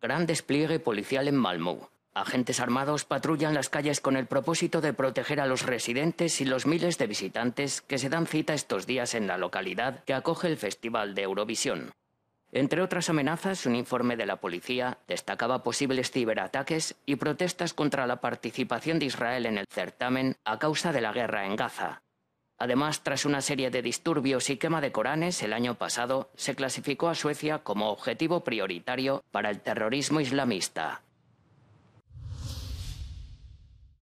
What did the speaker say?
Gran despliegue policial en Malmö. Agentes armados patrullan las calles con el propósito de proteger a los residentes y los miles de visitantes que se dan cita estos días en la localidad que acoge el Festival de Eurovisión. Entre otras amenazas, un informe de la policía destacaba posibles ciberataques y protestas contra la participación de Israel en el certamen a causa de la guerra en Gaza. Además, tras una serie de disturbios y quema de Coranes el año pasado, se clasificó a Suecia como objetivo prioritario para el terrorismo islamista.